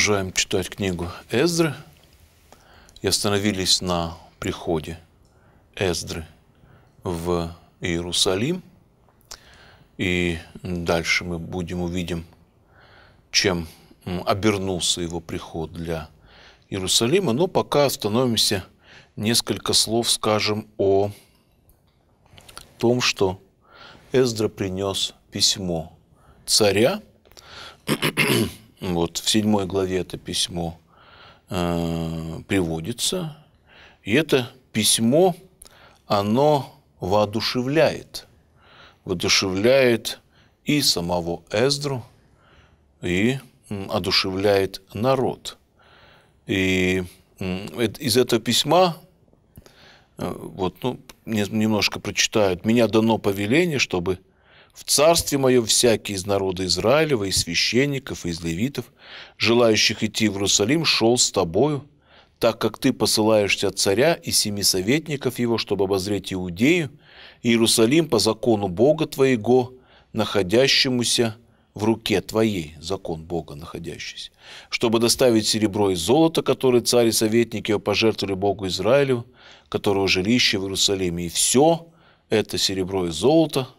продолжаем читать книгу Эздры и остановились на приходе Эздры в Иерусалим. И дальше мы будем увидим, чем обернулся его приход для Иерусалима. Но пока остановимся несколько слов, скажем о том, что Эздра принес письмо царя Вот в седьмой главе это письмо э, приводится. И это письмо, оно воодушевляет. Воодушевляет и самого Эздру, и одушевляет народ. И из этого письма, э, вот, ну, немножко прочитают, «Меня дано повеление, чтобы в царстве моем всякий из народа Израилева, и священников, и из левитов, желающих идти в Иерусалим, шел с тобою, так как ты посылаешься от царя и семи советников его, чтобы обозреть Иудею, и Иерусалим по закону Бога твоего, находящемуся в руке твоей, закон Бога находящийся, чтобы доставить серебро и золото, которые царь и советники его пожертвовали Богу Израилю, которого жилище в Иерусалиме, и все это серебро и золото –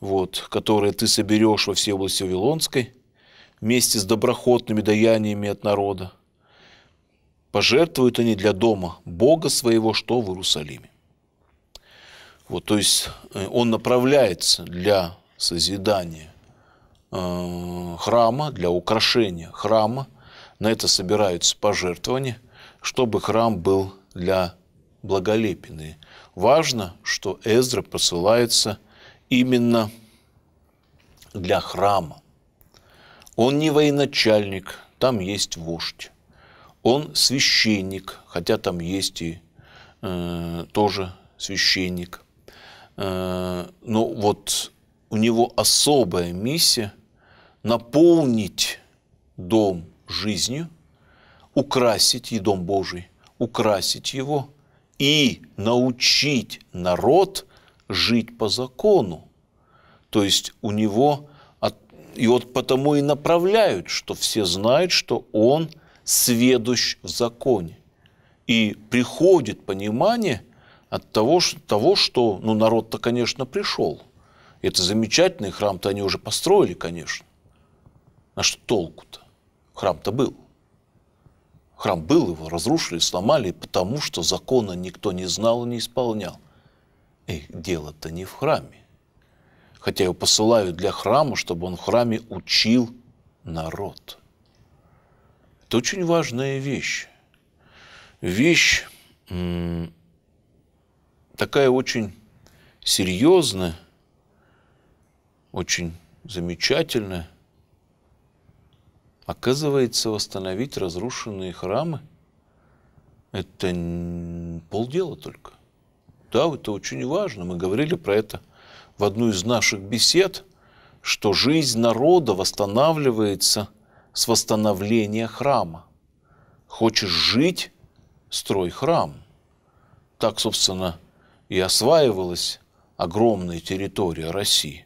вот, которые ты соберешь во все области Вавилонской, вместе с доброходными даяниями от народа, пожертвуют они для дома Бога своего, что в Иерусалиме. Вот, то есть э, он направляется для созидания э, храма, для украшения храма. На это собираются пожертвования, чтобы храм был для благолепенный. Важно, что Эзра посылается именно для храма. Он не военачальник, там есть вождь. Он священник, хотя там есть и э, тоже священник. Э, но вот у него особая миссия наполнить дом жизнью, украсить и дом Божий, украсить его и научить народ – жить по закону. То есть у него, и вот потому и направляют, что все знают, что он сведущ в законе. И приходит понимание от того, что, того, что ну, народ-то, конечно, пришел. Это замечательный храм-то они уже построили, конечно. На что толку-то? Храм-то был. Храм был, его разрушили, сломали, потому что закона никто не знал и не исполнял. И дело-то не в храме. Хотя его посылают для храма, чтобы он в храме учил народ. Это очень важная вещь. Вещь такая очень серьезная, очень замечательная. Оказывается, восстановить разрушенные храмы – это полдела только. Да, это очень важно. Мы говорили про это в одну из наших бесед, что жизнь народа восстанавливается с восстановления храма. Хочешь жить – строй храм. Так, собственно, и осваивалась огромная территория России.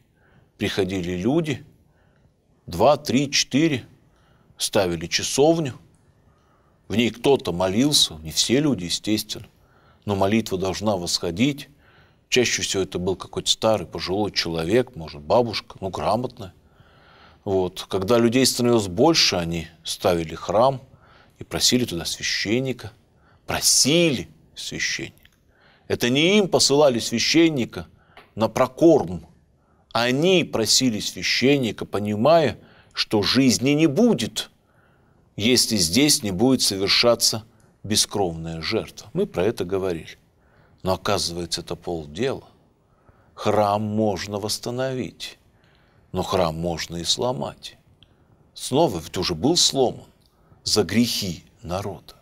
Приходили люди, два, три, четыре, ставили часовню, в ней кто-то молился, не все люди, естественно, но молитва должна восходить. Чаще всего это был какой-то старый, пожилой человек, может, бабушка, ну, грамотно. Вот. Когда людей становилось больше, они ставили храм и просили туда священника. Просили священника. Это не им посылали священника на прокорм. Они просили священника, понимая, что жизни не будет, если здесь не будет совершаться бескровная жертва. Мы про это говорили. Но оказывается, это полдела. Храм можно восстановить, но храм можно и сломать. Снова ведь уже был сломан за грехи народа.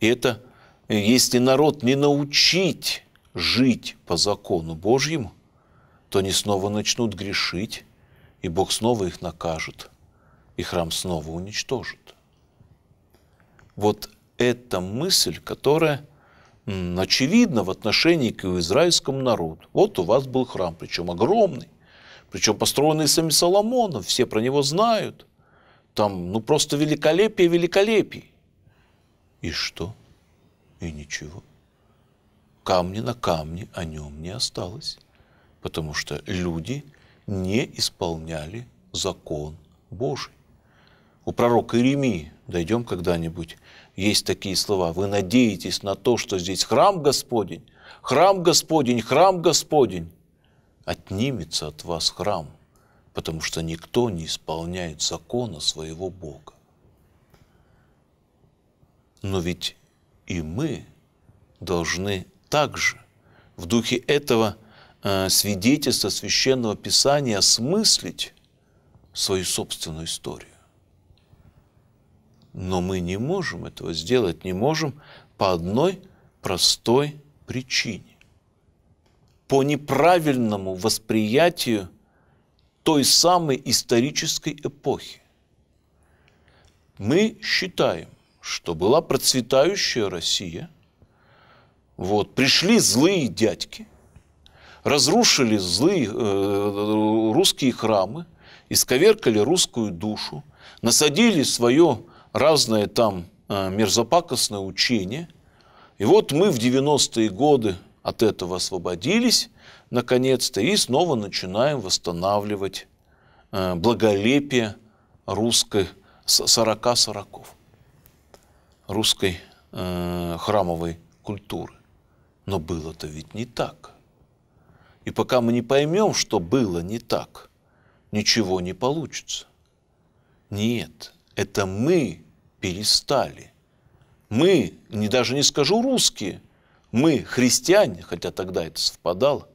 И это, если народ не научить жить по закону Божьему, то они снова начнут грешить, и Бог снова их накажет, и храм снова уничтожит. Вот эта мысль, которая очевидна в отношении к израильскому народу. Вот у вас был храм, причем огромный, причем построенный самим Соломоном, все про него знают. Там, ну, просто великолепие великолепий. И что? И ничего. Камни на камне о нем не осталось, потому что люди не исполняли закон Божий. У пророка Иеремии, дойдем когда-нибудь, есть такие слова. Вы надеетесь на то, что здесь храм Господень, храм Господень, храм Господень. Отнимется от вас храм, потому что никто не исполняет закона своего Бога. Но ведь и мы должны также в духе этого э, свидетельства священного писания осмыслить свою собственную историю но мы не можем этого сделать, не можем по одной простой причине. По неправильному восприятию той самой исторической эпохи. Мы считаем, что была процветающая Россия, вот, пришли злые дядьки, разрушили злые э, русские храмы, исковеркали русскую душу, насадили свое разные там э, мерзопакостное учение. И вот мы в 90-е годы от этого освободились, наконец-то, и снова начинаем восстанавливать э, благолепие русской сорока сороков, русской э, храмовой культуры. Но было-то ведь не так. И пока мы не поймем, что было не так, ничего не получится. Нет – это мы перестали. Мы, не даже не скажу русские, мы христиане, хотя тогда это совпадало,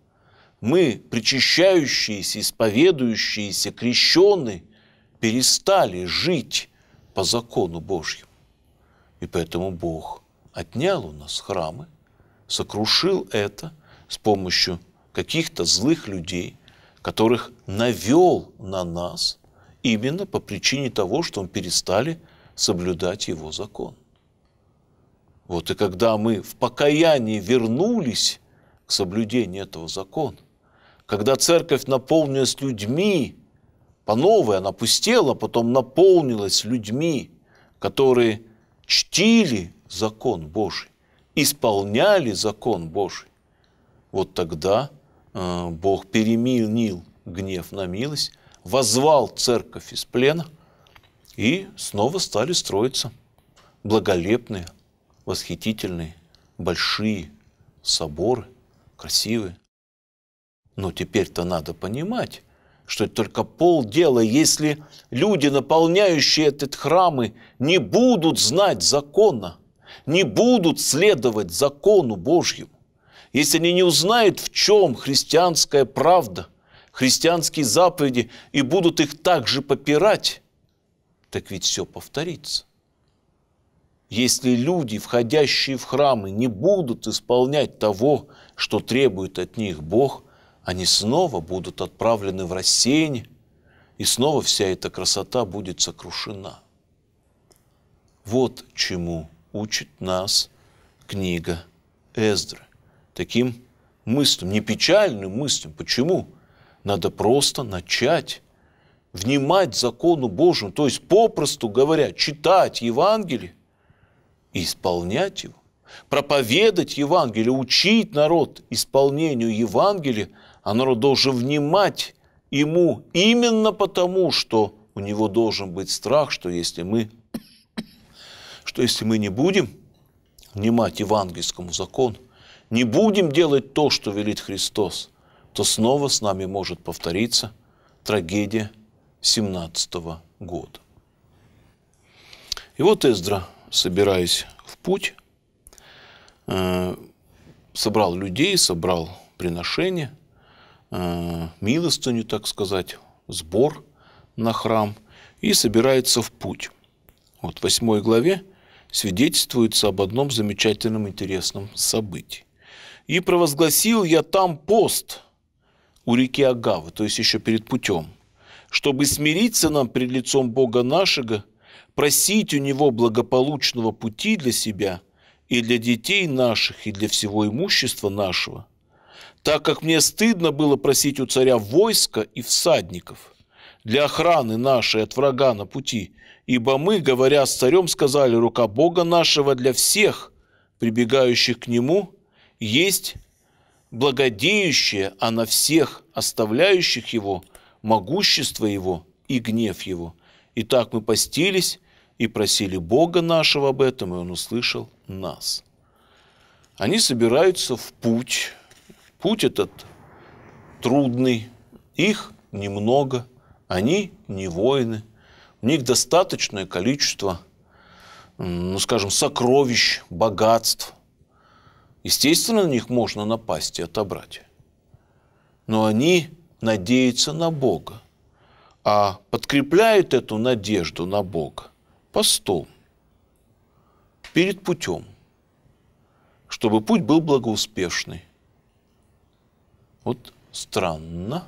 мы, причащающиеся, исповедующиеся, крещенные, перестали жить по закону Божьему. И поэтому Бог отнял у нас храмы, сокрушил это с помощью каких-то злых людей, которых навел на нас – Именно по причине того, что он перестали соблюдать его закон. Вот и когда мы в покаянии вернулись к соблюдению этого закона, когда церковь наполнилась людьми, по новой она пустела, а потом наполнилась людьми, которые чтили закон Божий, исполняли закон Божий, вот тогда э, Бог переменил гнев на милость, возвал церковь из плена, и снова стали строиться благолепные, восхитительные, большие соборы, красивые. Но теперь-то надо понимать, что это только полдела, если люди, наполняющие этот храмы, не будут знать закона, не будут следовать закону Божьему, если они не узнают, в чем христианская правда, христианские заповеди и будут их также попирать, так ведь все повторится. Если люди, входящие в храмы, не будут исполнять того, что требует от них Бог, они снова будут отправлены в рассеяние, и снова вся эта красота будет сокрушена. Вот чему учит нас книга Эздры. Таким мыслям, не печальным мыслям. Почему? Надо просто начать внимать закону Божьему, то есть, попросту говоря, читать Евангелие и исполнять его, проповедать Евангелие, учить народ исполнению Евангелия, а народ должен внимать ему именно потому, что у него должен быть страх, что если мы, что если мы не будем внимать евангельскому закону, не будем делать то, что велит Христос – то снова с нами может повториться трагедия 17 года. И вот Эздра, собираясь в путь, э, собрал людей, собрал приношения, э, милостыню, так сказать, сбор на храм и собирается в путь. Вот в 8 главе свидетельствуется об одном замечательном интересном событии. «И провозгласил я там пост у реки Агавы, то есть еще перед путем, чтобы смириться нам пред лицом Бога нашего, просить у Него благополучного пути для себя и для детей наших, и для всего имущества нашего, так как мне стыдно было просить у царя войска и всадников для охраны нашей от врага на пути, ибо мы, говоря с царем, сказали, рука Бога нашего для всех, прибегающих к нему, есть благодеющее, а на всех оставляющих его могущество его и гнев его. Итак, мы постились и просили Бога нашего об этом, и он услышал нас. Они собираются в путь. Путь этот трудный, их немного, они не воины, у них достаточное количество, ну, скажем, сокровищ, богатств – Естественно, на них можно напасть и отобрать. Но они надеются на Бога, а подкрепляют эту надежду на Бога постом, перед путем, чтобы путь был благоуспешный. Вот странно.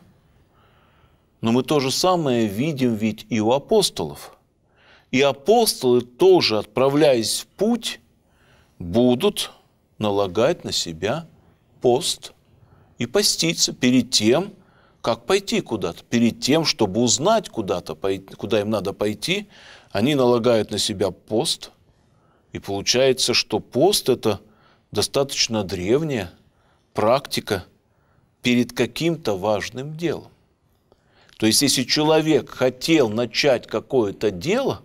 Но мы то же самое видим ведь и у апостолов. И апостолы тоже, отправляясь в путь, будут – налагать на себя пост и поститься перед тем, как пойти куда-то, перед тем, чтобы узнать куда-то, куда им надо пойти, они налагают на себя пост, и получается, что пост – это достаточно древняя практика перед каким-то важным делом. То есть, если человек хотел начать какое-то дело,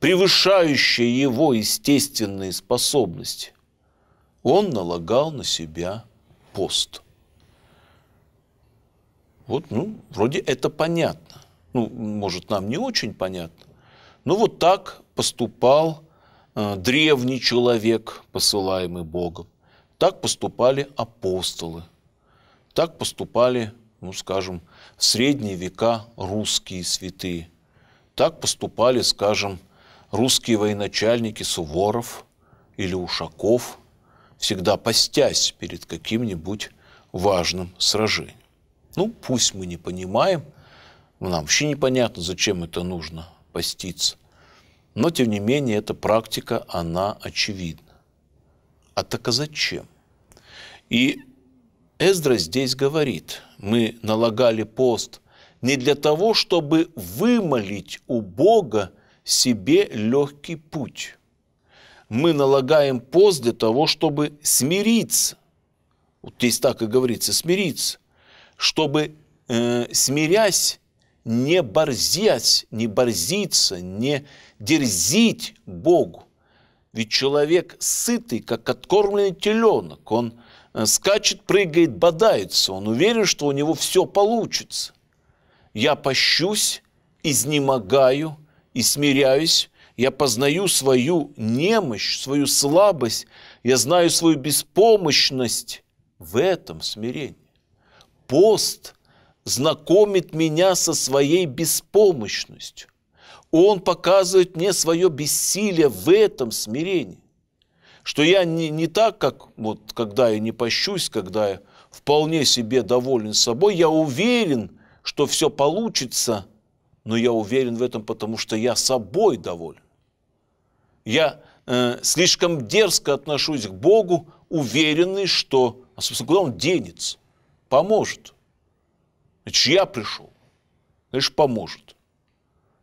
превышающее его естественные способности, он налагал на себя пост. Вот, ну, вроде это понятно. Ну, может, нам не очень понятно. Но вот так поступал э, древний человек, посылаемый Богом. Так поступали апостолы. Так поступали, ну, скажем, в средние века русские святые. Так поступали, скажем, русские военачальники Суворов или Ушаков – всегда постясь перед каким-нибудь важным сражением. Ну, пусть мы не понимаем, нам вообще непонятно, зачем это нужно поститься, но, тем не менее, эта практика, она очевидна. А так а зачем? И Эздра здесь говорит, мы налагали пост не для того, чтобы вымолить у Бога себе легкий путь, мы налагаем пост для того, чтобы смириться. Вот здесь так и говорится, смириться. Чтобы, э, смирясь, не борзять, не борзиться, не дерзить Богу. Ведь человек сытый, как откормленный теленок. Он э, скачет, прыгает, бодается. Он уверен, что у него все получится. Я пощусь, изнемогаю и смиряюсь, я познаю свою немощь, свою слабость. Я знаю свою беспомощность в этом смирении. Пост знакомит меня со своей беспомощностью. Он показывает мне свое бессилие в этом смирении. Что я не, не так, как вот, когда я не пощусь, когда я вполне себе доволен собой, я уверен, что все получится, но я уверен в этом, потому что я собой доволен я э, слишком дерзко отношусь к Богу, уверенный, что, а, собственно, куда он денется? Поможет. Значит, я пришел. Значит, поможет.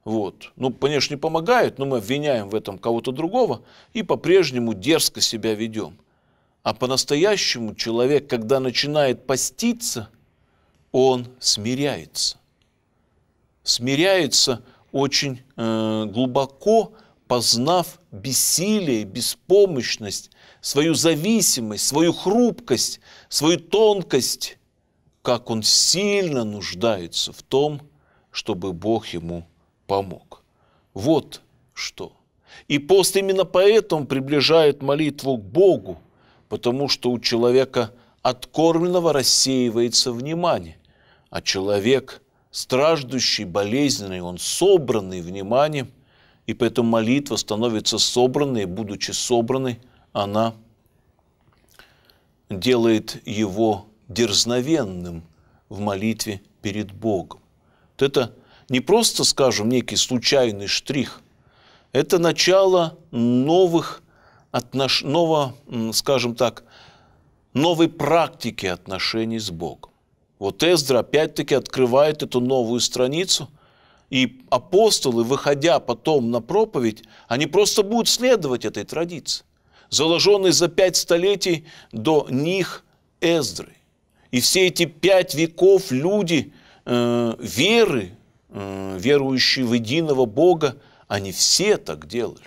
Вот. Ну, конечно, не помогает, но мы обвиняем в этом кого-то другого и по-прежнему дерзко себя ведем. А по-настоящему человек, когда начинает поститься, он смиряется. Смиряется очень э, глубоко, глубоко познав бессилие, беспомощность, свою зависимость, свою хрупкость, свою тонкость, как он сильно нуждается в том, чтобы Бог ему помог. Вот что. И пост именно поэтому приближает молитву к Богу, потому что у человека откормленного рассеивается внимание, а человек, страждущий, болезненный, он собранный вниманием, и поэтому молитва становится собранной, будучи собранной, она делает его дерзновенным в молитве перед Богом. Вот это не просто, скажем, некий случайный штрих, это начало новых отнош... нового, скажем так, новой практики отношений с Богом. Вот Эздра опять-таки открывает эту новую страницу – и апостолы, выходя потом на проповедь, они просто будут следовать этой традиции, заложенной за пять столетий до них Эздры. И все эти пять веков люди э, веры, э, верующие в единого Бога, они все так делали.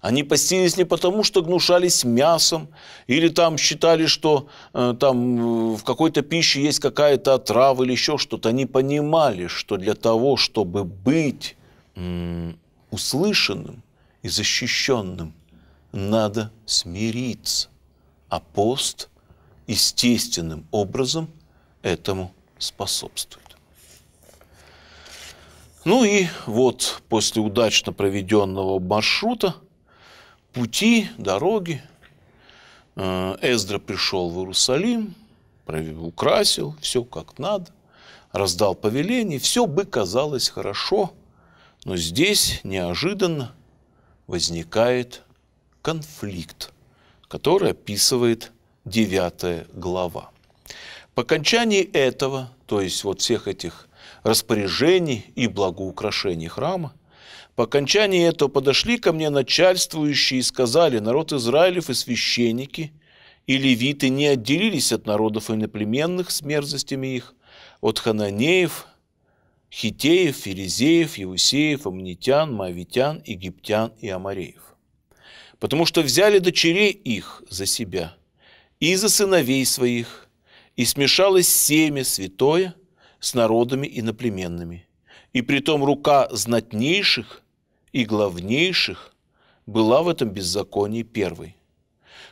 Они постились не потому, что гнушались мясом, или там считали, что э, там э, в какой-то пище есть какая-то отрава или еще что-то. Они понимали, что для того, чтобы быть э, услышанным и защищенным, надо смириться. А пост естественным образом этому способствует. Ну и вот после удачно проведенного маршрута пути, дороги. Э, Эздра пришел в Иерусалим, украсил, все как надо, раздал повеление, все бы казалось хорошо, но здесь неожиданно возникает конфликт, который описывает 9 глава. По окончании этого, то есть вот всех этих распоряжений и благоукрашений храма, по окончании этого подошли ко мне начальствующие и сказали, народ Израилев и священники, и левиты не отделились от народов иноплеменных с мерзостями их, от хананеев, хитеев, ферезеев, евусеев, амнитян, мавитян, египтян и амареев. Потому что взяли дочерей их за себя и за сыновей своих, и смешалось семя святое с народами иноплеменными. И притом рука знатнейших и главнейших была в этом беззаконии первой.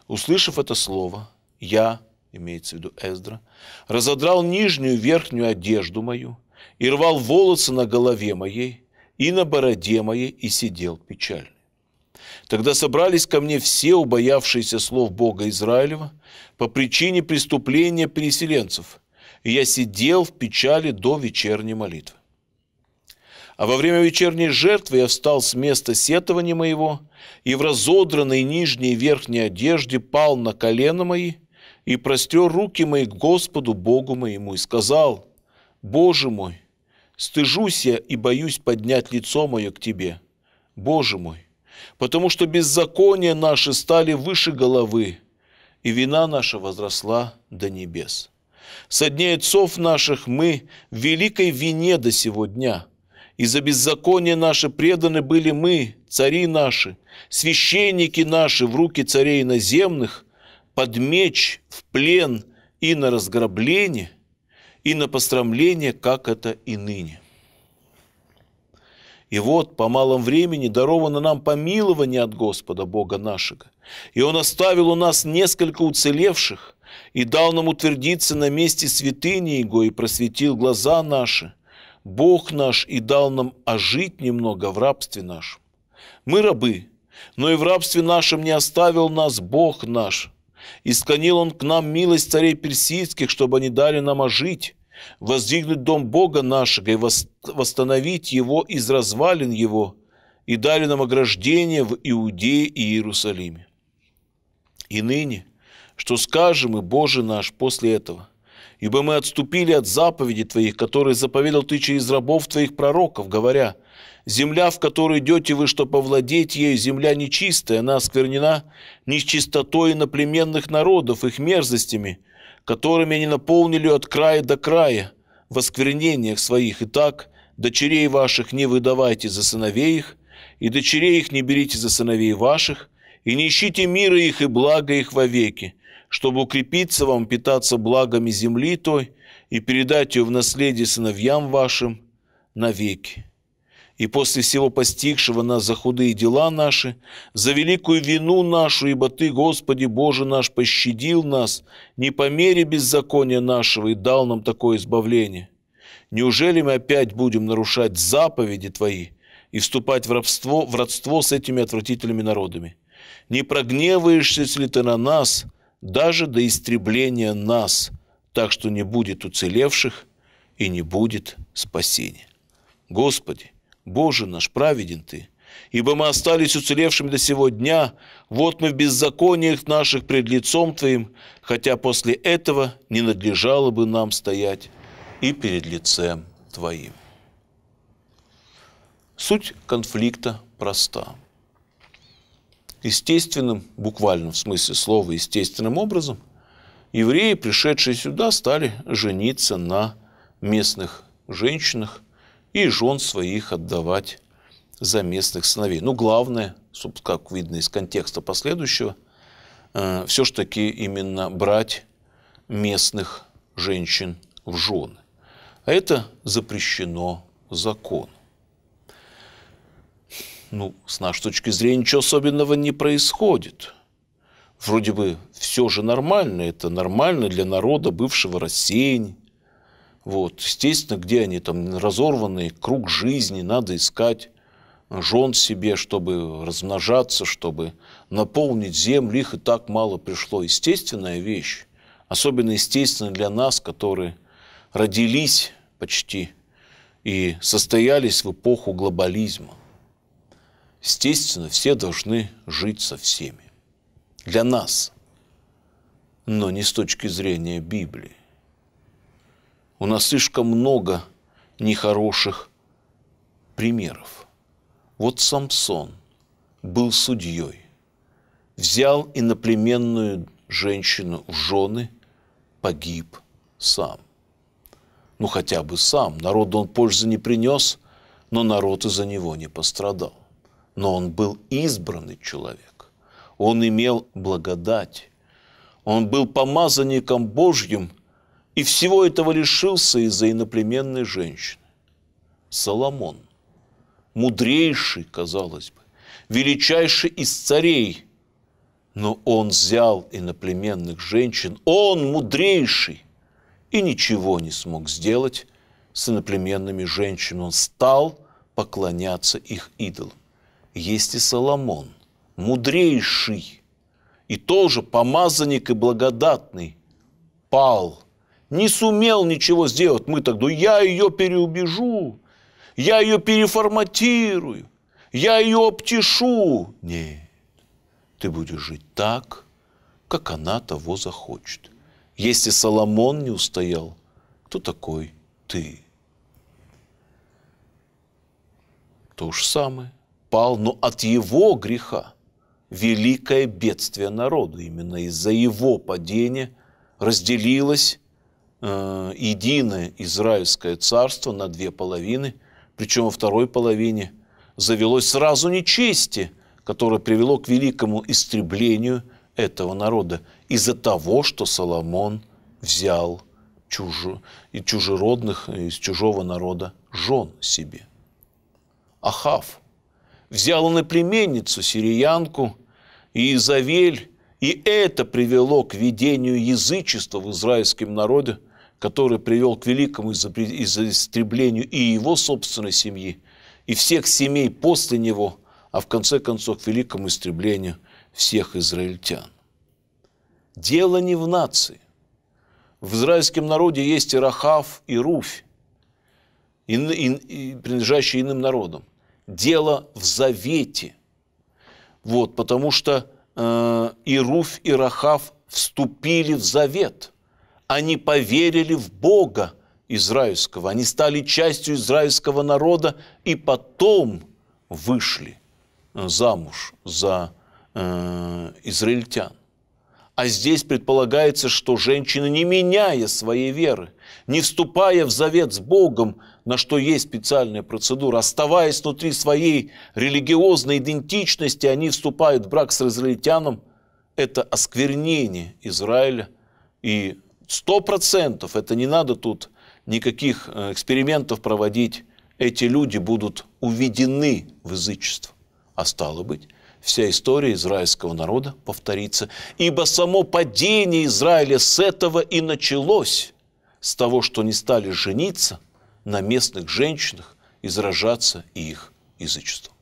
Услышав это слово, я, имеется в виду Эздра, разодрал нижнюю верхнюю одежду мою и рвал волосы на голове моей и на бороде моей и сидел печальный. Тогда собрались ко мне все убоявшиеся слов Бога Израилева по причине преступления переселенцев, и я сидел в печали до вечерней молитвы. А во время вечерней жертвы я встал с места сетования моего и в разодранной нижней и верхней одежде пал на колено мои и простер руки мои к Господу Богу моему и сказал, «Боже мой, стыжусь я и боюсь поднять лицо мое к Тебе, Боже мой, потому что беззакония наши стали выше головы, и вина наша возросла до небес. Со дней отцов наших мы в великой вине до сего дня – и за беззаконие наше преданы были мы, цари наши, священники наши в руки царей наземных, под меч, в плен и на разграбление, и на пострамление, как это и ныне. И вот по малом времени даровано нам помилование от Господа Бога нашего. И Он оставил у нас несколько уцелевших, и дал нам утвердиться на месте святыни Его, и просветил глаза наши, Бог наш и дал нам ожить немного в рабстве нашем. Мы рабы, но и в рабстве нашем не оставил нас Бог наш. И склонил Он к нам милость царей персидских, чтобы они дали нам ожить, воздвигнуть дом Бога нашего и восстановить его из развалин его, и дали нам ограждение в Иудее и Иерусалиме. И ныне, что скажем и Боже наш после этого – Ибо мы отступили от заповеди Твоих, которые заповедал Ты через рабов Твоих пророков, говоря, «Земля, в которой идете вы, что повладеть ею, земля нечистая, она осквернена нечистотой иноплеменных народов, их мерзостями, которыми они наполнили от края до края в осквернениях своих. Итак, дочерей ваших не выдавайте за сыновей их, и дочерей их не берите за сыновей ваших, и не ищите мира их и блага их вовеки, чтобы укрепиться вам, питаться благами земли той и передать ее в наследие сыновьям вашим навеки. И после всего постигшего нас за худые дела наши, за великую вину нашу, ибо Ты, Господи Боже наш, пощадил нас не по мере беззакония нашего и дал нам такое избавление. Неужели мы опять будем нарушать заповеди Твои и вступать в рабство, в родство с этими отвратительными народами? Не прогневаешься ли Ты на нас – даже до истребления нас, так что не будет уцелевших и не будет спасения. Господи, Боже наш, праведен Ты, ибо мы остались уцелевшими до сего дня, вот мы в беззакониях наших пред лицом Твоим, хотя после этого не надлежало бы нам стоять и перед лицем Твоим. Суть конфликта проста – естественным, буквально в смысле слова, естественным образом, евреи, пришедшие сюда, стали жениться на местных женщинах и жен своих отдавать за местных сыновей. Но ну, главное, как видно из контекста последующего, э, все ж таки именно брать местных женщин в жены. А это запрещено законом ну, с нашей точки зрения, ничего особенного не происходит. Вроде бы все же нормально, это нормально для народа бывшего рассеяния. Вот. Естественно, где они там разорванные, круг жизни, надо искать жен себе, чтобы размножаться, чтобы наполнить землю, их и так мало пришло. Естественная вещь, особенно естественно для нас, которые родились почти и состоялись в эпоху глобализма. Естественно, все должны жить со всеми. Для нас. Но не с точки зрения Библии. У нас слишком много нехороших примеров. Вот Самсон был судьей, взял иноплеменную женщину в жены, погиб сам. Ну, хотя бы сам. Народу он пользы не принес, но народ из-за него не пострадал но он был избранный человек. Он имел благодать. Он был помазанником Божьим и всего этого лишился из-за иноплеменной женщины. Соломон, мудрейший, казалось бы, величайший из царей, но он взял иноплеменных женщин, он мудрейший, и ничего не смог сделать с иноплеменными женщинами. Он стал поклоняться их идолам есть и Соломон, мудрейший, и тоже помазанник и благодатный, пал, не сумел ничего сделать. Мы тогда, я ее переубежу, я ее переформатирую, я ее обтешу. Нет, ты будешь жить так, как она того захочет. Если Соломон не устоял, кто такой ты? То же самое пал, но от его греха великое бедствие народу. Именно из-за его падения разделилось э, единое израильское царство на две половины, причем во второй половине завелось сразу нечестие, которое привело к великому истреблению этого народа из-за того, что Соломон взял чужо, и чужеродных из чужого народа жен себе. Ахав Взяла на племенницу сириянку и Изавель, и это привело к ведению язычества в израильском народе, который привел к великому истреблению и его собственной семьи, и всех семей после него, а в конце концов к великому истреблению всех израильтян. Дело не в нации. В израильском народе есть и Рахав, и Руфь, и, и, и, принадлежащие иным народам дело в завете. Вот, потому что э, и Руф, и Рахав вступили в завет. Они поверили в Бога израильского, они стали частью израильского народа и потом вышли э, замуж за э, израильтян. А здесь предполагается, что женщина, не меняя своей веры, не вступая в завет с Богом, на что есть специальная процедура, оставаясь внутри своей религиозной идентичности, они вступают в брак с израильтяном, это осквернение Израиля. И сто процентов, это не надо тут никаких э, экспериментов проводить, эти люди будут уведены в язычество. А стало быть, вся история израильского народа повторится, ибо само падение Израиля с этого и началось с того, что не стали жениться на местных женщинах и заражаться их язычеством.